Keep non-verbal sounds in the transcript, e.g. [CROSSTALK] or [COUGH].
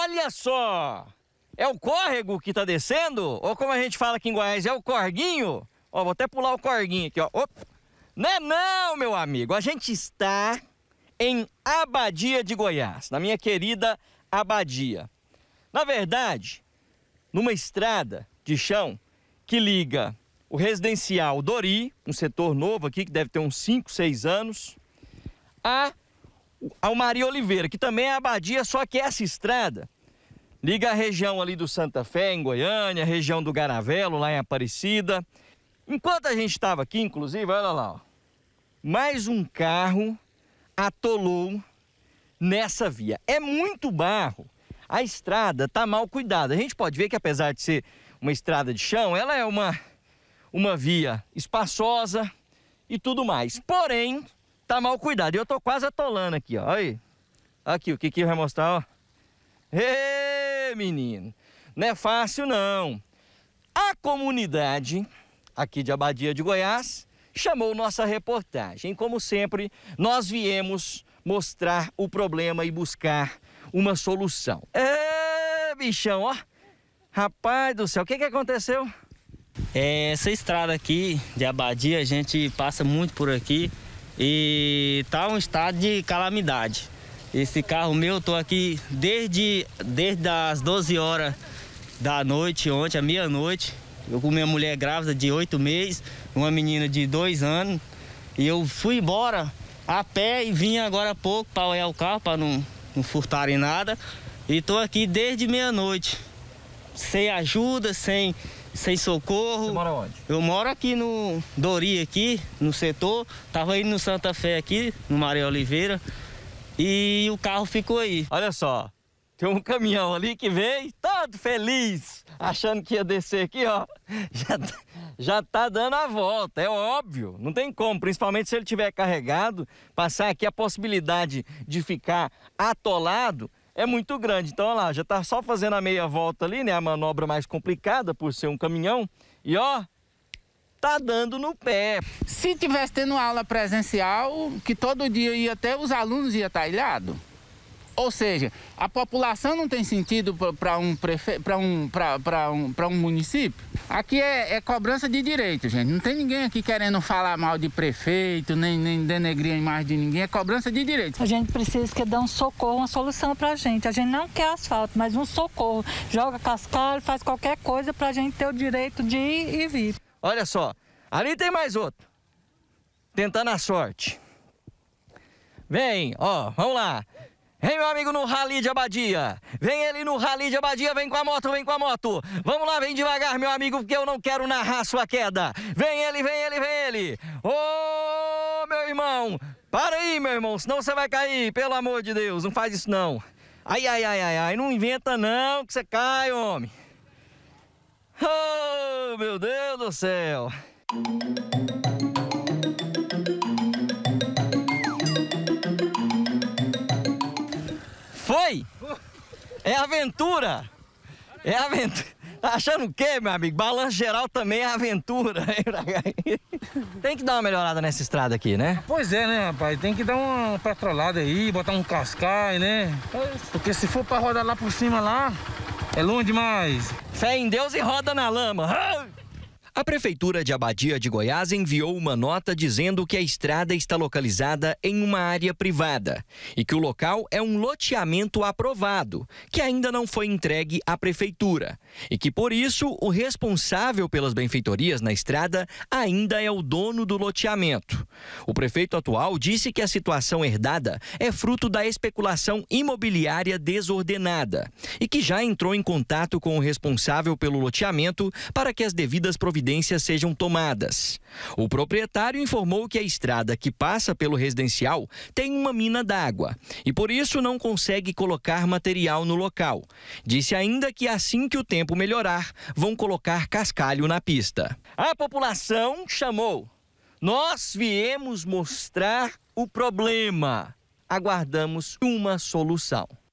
Olha só! É o córrego que está descendo? Ou como a gente fala aqui em Goiás, é o corguinho? Ó, vou até pular o corguinho aqui, ó. Opa. Não é não, meu amigo. A gente está em Abadia de Goiás, na minha querida Abadia. Na verdade, numa estrada de chão que liga o residencial Dori, um setor novo aqui que deve ter uns 5, 6 anos, a Almaria Oliveira, que também é abadia, só que essa estrada liga a região ali do Santa Fé, em Goiânia, região do Garavelo, lá em Aparecida. Enquanto a gente estava aqui, inclusive, olha lá, ó, mais um carro atolou nessa via. É muito barro. A estrada está mal cuidada. A gente pode ver que apesar de ser uma estrada de chão, ela é uma, uma via espaçosa e tudo mais. Porém, tá mal cuidado. E eu tô quase atolando aqui, ó. Aí. Aqui, o Kiki vai mostrar, ó. Ê, menino. Não é fácil, não. A comunidade aqui de Abadia de Goiás chamou nossa reportagem. Como sempre, nós viemos mostrar o problema e buscar uma solução. Ê, bichão, ó. Rapaz do céu, o que, que aconteceu? É, essa estrada aqui de Abadia, a gente passa muito por aqui e tá um estado de calamidade. Esse carro meu, eu tô aqui desde, desde as 12 horas da noite, ontem, à meia-noite. Eu com minha mulher grávida de oito meses, uma menina de dois anos. E eu fui embora a pé e vim agora há pouco para olhar o carro, para não, não furtarem nada. E tô aqui desde meia-noite sem ajuda, sem, sem socorro. Você mora onde? Eu moro aqui no Dori, aqui, no setor. Tava indo no Santa Fé aqui, no Maria Oliveira. E o carro ficou aí. Olha só, tem um caminhão ali que veio todo feliz, achando que ia descer aqui, ó. [LAUGHS] Já, tá, já tá dando a volta, é óbvio. Não tem como, principalmente se ele tiver carregado, passar aqui a possibilidade de ficar atolado é muito grande. Então, olha lá, já está só fazendo a meia volta ali, né? A manobra mais complicada por ser um caminhão. E ó, tá dando no pé. Se tivesse tendo aula presencial, que todo dia ia até os alunos ia estar tá ilhado. Ou seja, a população não tem sentido para um, prefe... um, um, um município. Aqui é, é, cobrança de direito, gente. Não tem ninguém aqui querendo falar mal de prefeito, nem, nem denegrir a imagem de ninguém. É cobrança de direito. A gente precisa que dar um socorro, uma solução para a gente. A gente não quer asfalto, mas um socorro. Joga cascalho, faz qualquer coisa para a gente ter o direito de ir e vir. Olha só, ali tem mais outro. Tentando a sorte. Vem, ó, vamos lá. Vem, meu amigo, no Rally de Abadia. Vem ele no Rally de Abadia, vem com a moto, vem com a moto. Vamos lá, vem devagar, meu amigo, porque eu não quero narrar sua queda. Vem ele, vem ele, vem ele. Ô, oh, meu irmão, para aí, meu irmão, senão você vai cair, pelo amor de Deus, não faz isso não. Ai, ai, ai, ai, ai, não inventa não que você cai, homem. Oh, meu Deus do céu. É aventura! É aventura! Tá achando o quê, meu amigo? Balanço geral também é aventura. tem que dar uma melhorada nessa estrada aqui, né? Pois é, né, rapaz? Tem que dar uma petrolada aí, botar um cascai, né? Porque se for pra rodar lá por cima lá, é longe demais. Fé em Deus e roda na lama. A Prefeitura de Abadia de Goiás enviou uma nota dizendo que a estrada está localizada em uma área privada e que o local é um loteamento aprovado, que ainda não foi entregue à Prefeitura, e que por isso o responsável pelas benfeitorias na estrada ainda é o dono do loteamento. O prefeito atual disse que a situação herdada é fruto da especulação imobiliária desordenada e que já entrou em contato com o responsável pelo loteamento para que as devidas providências providências sejam tomadas. O proprietário informou que a estrada que passa pelo residencial tem uma mina d'água e por isso não consegue colocar material no local. Disse ainda que assim que o tempo melhorar, vão colocar cascalho na pista. A população chamou. Nós viemos mostrar o problema. Aguardamos uma solução.